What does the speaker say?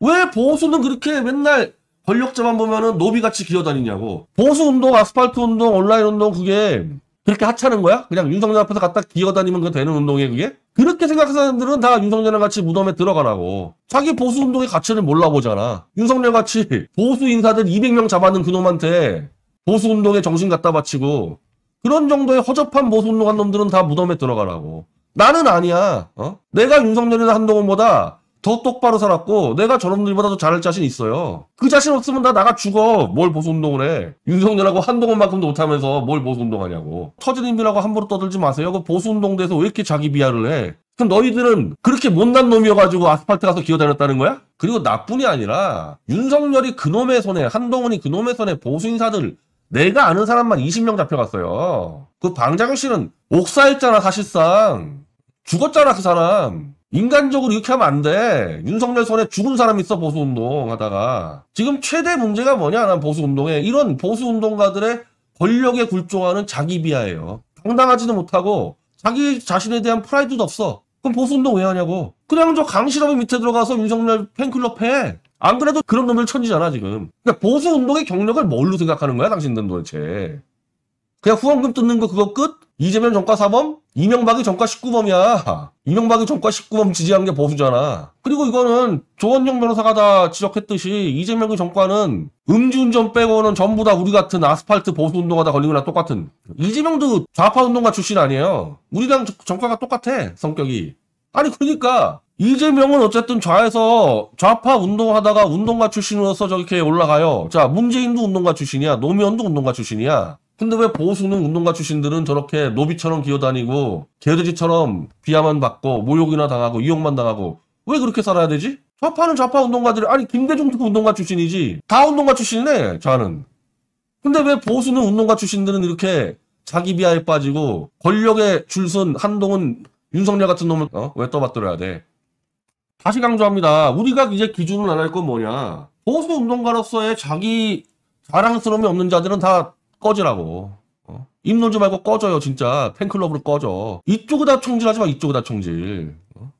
왜 보수는 그렇게 맨날 권력자만 보면은 노비같이 기어다니냐고. 보수 운동, 아스팔트 운동, 온라인 운동 그게 그렇게 하찮은 거야? 그냥 윤석열 앞에서 갖다 기어다니면 그 되는 운동이에 그게? 그렇게 생각하는 사람들은 다 윤석열이랑 같이 무덤에 들어가라고. 자기 보수 운동의 가치를 몰라보잖아. 윤석열 같이 보수 인사들 200명 잡아는 그놈한테 보수 운동에 정신 갖다 바치고 그런 정도의 허접한 보수 운동한 놈들은 다 무덤에 들어가라고. 나는 아니야. 어? 내가 윤석열이나 한동훈보다 더 똑바로 살았고 내가 저놈들보다도 잘할 자신 있어요. 그 자신 없으면 나 나가 죽어. 뭘 보수운동을 해. 윤석열하고 한동훈만큼도 못하면서 뭘 보수운동하냐고. 터진 인비라고 함부로 떠들지 마세요. 그보수운동돼서왜 이렇게 자기 비하를 해. 그럼 너희들은 그렇게 못난 놈이어가지고 아스팔트 가서 기어다녔다는 거야? 그리고 나뿐이 아니라 윤석열이 그놈의 손에 한동훈이 그놈의 손에 보수인사들 내가 아는 사람만 20명 잡혀갔어요. 그 방장현 씨는 옥사했잖아 사실상. 죽었잖아 그 사람. 인간적으로 이렇게 하면 안 돼. 윤석열 선에 죽은 사람 있어, 보수운동 하다가. 지금 최대 문제가 뭐냐, 난 보수운동에. 이런 보수운동가들의 권력에 굴종하는 자기 비하예요. 당당하지도 못하고, 자기 자신에 대한 프라이드도 없어. 그럼 보수운동 왜 하냐고. 그냥 저 강실업이 밑에 들어가서 윤석열 팬클럽 해. 안 그래도 그런 놈을 천지잖아, 지금. 그러니까 보수운동의 경력을 뭘로 생각하는 거야, 당신들은 도대체. 그냥 후원금 뜯는 거 그거 끝? 이재명 정과4범 이명박이 정과 19범이야. 이명박이 정과 19범 지지한 게 보수잖아. 그리고 이거는 조원영 변호사가 다 지적했듯이 이재명의 정과는 음주운전 빼고는 전부 다 우리 같은 아스팔트 보수 운동하다 걸린 거나 똑같은. 이재명도 좌파 운동가 출신 아니에요. 우리랑 정과가 똑같아 성격이. 아니 그러니까 이재명은 어쨌든 좌에서 좌파 운동하다가 운동가 출신으로서 저렇게 올라가요. 자, 문재인도 운동가 출신이야. 노무현도 운동가 출신이야. 근데 왜 보수는 운동가 출신들은 저렇게 노비처럼 기어다니고 개돼지처럼 비하만 받고 모욕이나 당하고 이용만 당하고 왜 그렇게 살아야 되지? 좌파는 좌파 운동가들이 아니 김대중도 운동가 출신이지 다 운동가 출신이네 좌는 근데 왜 보수는 운동가 출신들은 이렇게 자기 비하에 빠지고 권력의 줄선 한동은 윤석열 같은 놈을 어? 왜 떠받들어야 돼 다시 강조합니다 우리가 이제 기준을 안 할 건 뭐냐 보수 운동가로서의 자기 자랑스러움이 없는 자들은 다 꺼지라고. 어? 입 놀지 말고 꺼져요, 진짜. 팬클럽으로 꺼져. 이쪽에다 총질하지 마, 이쪽에다 총질. 어?